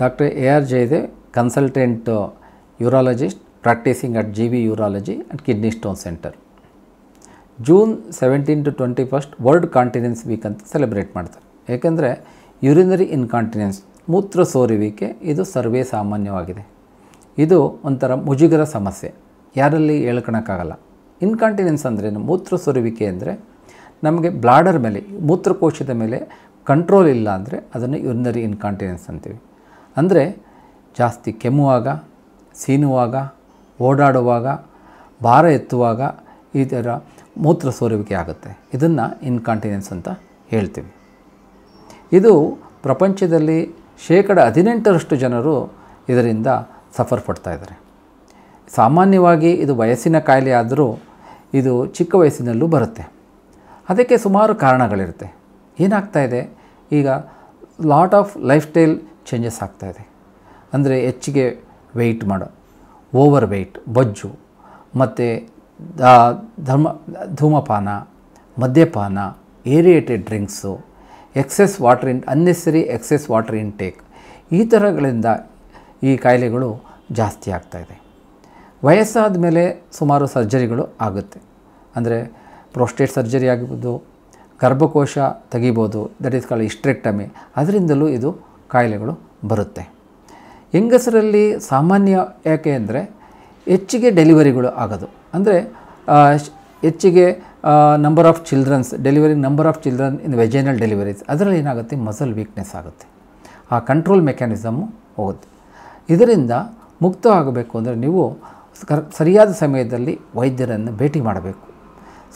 doctor A R Jayadev consultant urologist practising at G V urology and kidney stone centre June seventeen to twenty first world continence week ಅಂತ celebrate ಮಾಡ್ತಾರೆ ಏಕೆಂದರೆ urinary incontinence ಮೂತ್ರ ಸೋರುವಿಕೆ ಇದು ಸರ್ವೇ ಸಾಮಾನ್ಯವಾಗಿದೆ ಇದು ಒಂಥರ ಮುಜುಗರ ಸಮಸ್ಯೆ ಯಾರಲ್ಲಿ ಹೇಳ್ಕೊಳಕ್ಕಾಗಲ್ಲ ಇನ್ಕಾಂಟಿನೆನ್ಸ್ ಅಂದ್ರೇನು ಮೂತ್ರ ಸೋರುವಿಕೆ ಅಂದರೆ ನಮಗೆ ಬ್ಲಾಡರ್ ಮೇಲೆ ಮೂತ್ರಕೋಶದ ಮೇಲೆ ಕಂಟ್ರೋಲ್ ಇಲ್ಲ ಅಂದರೆ ಅದನ್ನು ಯುರಿನರಿ ಇನ್ಕಾಂಟಿನೆನ್ಸ್ ಅಂತೀವಿ ಅಂದರೆ ಜಾಸ್ತಿ ಕೆಮ್ಮುವಾಗ ಸೀನುವಾಗ ಓಡಾಡುವಾಗ ಭಾರ ಎತ್ತುವಾಗ ಈ ಥರ ಮೂತ್ರ ಸೋರುವಿಕೆ ಆಗುತ್ತೆ ಇದನ್ನು ಇನ್ಕಾಂಟಿನೆನ್ಸ್ ಅಂತ ಹೇಳ್ತೀವಿ ಇದು ಪ್ರಪಂಚದಲ್ಲಿ ಶೇಕಡ ಹದಿನೆಂಟರಷ್ಟು ಜನರು ಇದರಿಂದ ಸಫರ್ ಪಡ್ತಾ ಇದ್ದಾರೆ ಸಾಮಾನ್ಯವಾಗಿ ಇದು ವಯಸ್ಸಿನ ಕಾಯಿಲೆ ಆದರೂ ಇದು ಚಿಕ್ಕ ವಯಸ್ಸಿನಲ್ಲೂ ಬರುತ್ತೆ ಅದಕ್ಕೆ ಸುಮಾರು ಕಾರಣಗಳಿರುತ್ತೆ ಏನಾಗ್ತಾ ಇದೆ ಈಗ lot of lifestyle changes ಆಗ್ತಾಯಿದೆ ಅಂದರೆ ಹೆಚ್ಚಿಗೆ ವೆಯ್ಟ್ ಮಾಡೋ ಓವರ್ ವೆಯ್ಟ್ ಬೊಜ್ಜು ಮತ್ತು ಧರ್ಮ ಧೂಮಪಾನ ಮದ್ಯಪಾನ aerated drinks excess water in unnecessary excess water intake ಈ ಥರಗಳಿಂದ ಈ ಕಾಯಿಲೆಗಳು ಜಾಸ್ತಿ ಆಗ್ತಾಯಿದೆ ವಯಸ್ಸಾದ ಮೇಲೆ ಸುಮಾರು ಸರ್ಜರಿಗಳು ಆಗುತ್ತೆ ಅಂದರೆ ಪ್ರೋಸ್ಟೇಟ್ ಸರ್ಜರಿ ಆಗಬಹುದು ಗರ್ಭಕೋಶ ತೆಗಿಬೋದು ದಟ್ ಈಸ್ ಕಾಲ್ ಇಸ್ಟ್ರೆಕ್ಟಮಿ ಅದರಿಂದಲೂ ಇದು ಕಾಯಿಲೆಗಳು ಬರುತ್ತೆ ಹೆಂಗಸರಲ್ಲಿ ಸಾಮಾನ್ಯ ಯಾಕೆ ಅಂದರೆ ಹೆಚ್ಚಿಗೆ ಡೆಲಿವರಿಗಳು ಆಗೋದು ಅಂದರೆ ಹೆಚ್ಚಿಗೆ number of childrens delivery number of children in vaginal deliveries ಅದರಲ್ಲಿ ಏನಾಗುತ್ತೆ ಮಸಲ್ ವೀಕ್ನೆಸ್ ಆಗುತ್ತೆ ಆ ಕಂಟ್ರೋಲ್ ಮೆಕ್ಯಾನಿಸಮ್ಮು ಹೋಗುತ್ತೆ ಇದರಿಂದ ಮುಕ್ತ ಆಗಬೇಕು ಅಂದರೆ ನೀವು ಸರಿಯಾದ ಸಮಯದಲ್ಲಿ ವೈದ್ಯರನ್ನು ಭೇಟಿ ಮಾಡಬೇಕು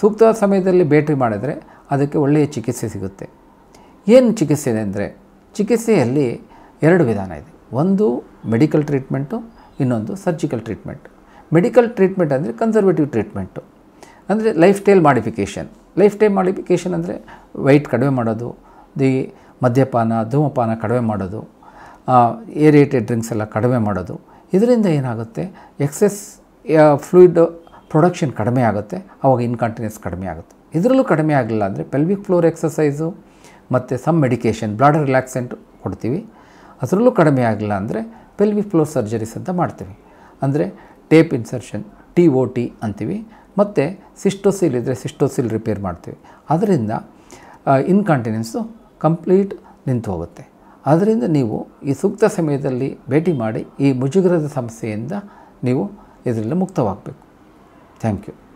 ಸೂಕ್ತವಾದ ಸಮಯದಲ್ಲಿ ಭೇಟಿ ಮಾಡಿದರೆ ಅದಕ್ಕೆ ಒಳ್ಳೆಯ ಚಿಕಿತ್ಸೆ ಸಿಗುತ್ತೆ ಏನು ಚಿಕಿತ್ಸೆ ಅಂದರೆ ಚಿಕಿತ್ಸೆಯಲ್ಲಿ ಎರಡು ವಿಧಾನ ಇದೆ ಒಂದು ಮೆಡಿಕಲ್ ಟ್ರೀಟ್ಮೆಂಟು ಇನ್ನೊಂದು ಸರ್ಜಿಕಲ್ ಟ್ರೀಟ್ಮೆಂಟ್ ಮೆಡಿಕಲ್ ಟ್ರೀಟ್ಮೆಂಟ್ ಅಂದರೆ ಕನ್ಸರ್ವೇಟಿವ್ ಟ್ರೀಟ್ಮೆಂಟು ಅಂದರೆ lifestyle modification lifestyle modification ಅಂದರೆ ವೈಟ್ ಕಡಿಮೆ ಮಾಡೋದು ದಿ ಮದ್ಯಪಾನ ಧೂಮಪಾನ ಕಡಿಮೆ ಮಾಡೋದು ಏರಿಯೇಟೆಡ್ ಡ್ರಿಂಕ್ಸ್ ಎಲ್ಲ ಕಡಿಮೆ ಮಾಡೋದು ಇದರಿಂದ ಏನಾಗುತ್ತೆ ಎಕ್ಸೆಸ್ ಫ್ಲೂಯಿಡ್ ಪ್ರೊಡಕ್ಷನ್ ಕಡಿಮೆ ಆಗುತ್ತೆ ಆವಾಗ ಇನ್ಕಾಂಟಿನೆನ್ಸ್ ಕಡಿಮೆ ಆಗುತ್ತೆ ಇದರಲ್ಲೂ ಕಡಿಮೆ ಆಗಲಿಲ್ಲ ಅಂದರೆ ಪೆಲ್ವಿಕ್ ಫ್ಲೋರ್ ಎಕ್ಸಸೈಸು ಮತ್ತು ಸಮ್ ಮೆಡಿಕೇಷನ್ ಬ್ಲಾಡ್ ರಿಲ್ಯಾಕ್ಸೆಂಟ್ ಕೊಡ್ತೀವಿ ಅದರಲ್ಲೂ ಕಡಿಮೆ ಆಗಿಲ್ಲ ಅಂದರೆ ಪೆಲ್ವಿ ಫ್ಲೋ ಸರ್ಜರೀಸ್ ಅಂತ ಮಾಡ್ತೀವಿ ಅಂದರೆ tape insertion T O T ಅಂತೀವಿ ಮತ್ತು ಸಿಸ್ಟೋಸಿಲ್ ಇದ್ದರೆ ಸಿಸ್ಟೋಸಿಲ್ ರಿಪೇರ್ ಮಾಡ್ತೀವಿ ಅದರಿಂದ ಇನ್ಕಾಂಟಿನೆನ್ಸು ಕಂಪ್ಲೀಟ್ ನಿಂತು ಹೋಗುತ್ತೆ ಆದ್ದರಿಂದ ನೀವು ಈ ಸೂಕ್ತ ಸಮಯದಲ್ಲಿ ಭೇಟಿ ಮಾಡಿ ಈ ಮುಜುಗರದ ಸಮಸ್ಯೆಯಿಂದ ನೀವು ಇದರಿಂದ ಮುಕ್ತವಾಗಬೇಕು ಥ್ಯಾಂಕ್ ಯು